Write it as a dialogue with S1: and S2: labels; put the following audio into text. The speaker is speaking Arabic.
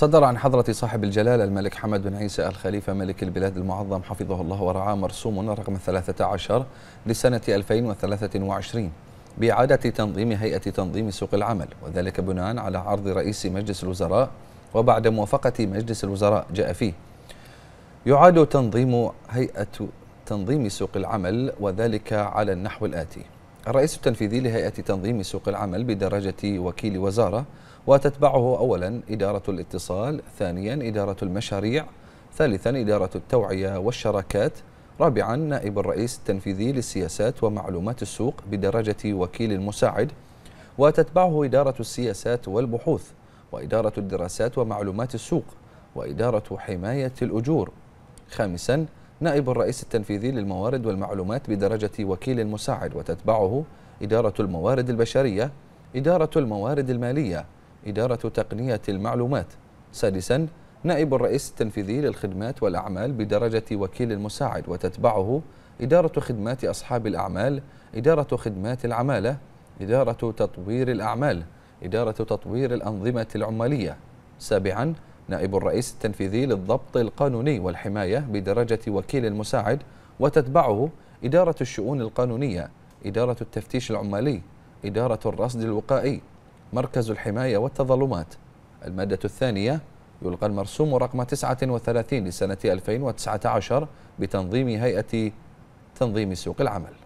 S1: صدر عن حضرة صاحب الجلالة الملك حمد بن عيسى الخليفة ملك البلاد المعظم حفظه الله ورعاه مرسوم رقم 13 لسنة 2023 بإعادة تنظيم هيئة تنظيم سوق العمل وذلك بناء على عرض رئيس مجلس الوزراء وبعد موافقة مجلس الوزراء جاء فيه يعاد تنظيم هيئة تنظيم سوق العمل وذلك على النحو الآتي الرئيس التنفيذي لهيئة تنظيم سوق العمل بدرجة وكيل وزارة وتتبعه أولا إدارة الاتصال ثانيا إدارة المشاريع ثالثا إدارة التوعية والشراكات رابعا نائب الرئيس التنفيذي للسياسات ومعلومات السوق بدرجة وكيل مساعد وتتبعه إدارة السياسات والبحوث وإدارة الدراسات ومعلومات السوق وإدارة حماية الأجور خامسا نائب الرئيس التنفيذي للموارد والمعلومات بدرجة وكيل مساعد وتتبعه إدارة الموارد البشرية إدارة الموارد المالية إدارة تقنية المعلومات سادسا نائب الرئيس التنفيذي للخدمات والأعمال بدرجة وكيل مساعد وتتبعه إدارة خدمات أصحاب الأعمال إدارة خدمات العمالة إدارة تطوير الأعمال إدارة تطوير الأنظمة العمالية سابعاً نائب الرئيس التنفيذي للضبط القانوني والحماية بدرجة وكيل المساعد وتتبعه إدارة الشؤون القانونية إدارة التفتيش العمالي إدارة الرصد الوقائي مركز الحماية والتظلمات المادة الثانية يلغى المرسوم رقم 39 لسنة 2019 بتنظيم هيئة تنظيم سوق العمل